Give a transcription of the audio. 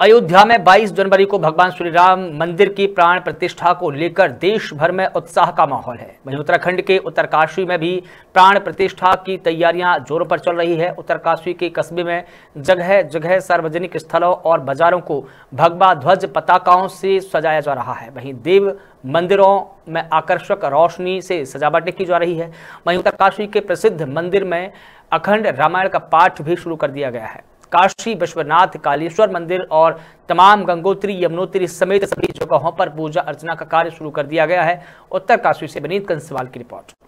अयोध्या में 22 जनवरी को भगवान श्री राम मंदिर की प्राण प्रतिष्ठा को लेकर देश भर में उत्साह का माहौल है वहीं उत्तराखंड के उत्तरकाशी में भी प्राण प्रतिष्ठा की तैयारियां जोरों पर चल रही है उत्तरकाशी के कस्बे में जगह जगह सार्वजनिक स्थलों और बाजारों को भगवा ध्वज पताकाओं से सजाया जा रहा है वहीं देव मंदिरों में आकर्षक रोशनी से सजावटें की जा रही है वहीं उत्तरकाशी के प्रसिद्ध मंदिर में अखंड रामायण का पाठ भी शुरू कर दिया गया है काशी विश्वनाथ कालेश्वर मंदिर और तमाम गंगोत्री यमुनोत्री समेत सभी जगहों पर पूजा अर्चना का कार्य शुरू कर दिया गया है उत्तर काशी से विनीत कंसवाल की रिपोर्ट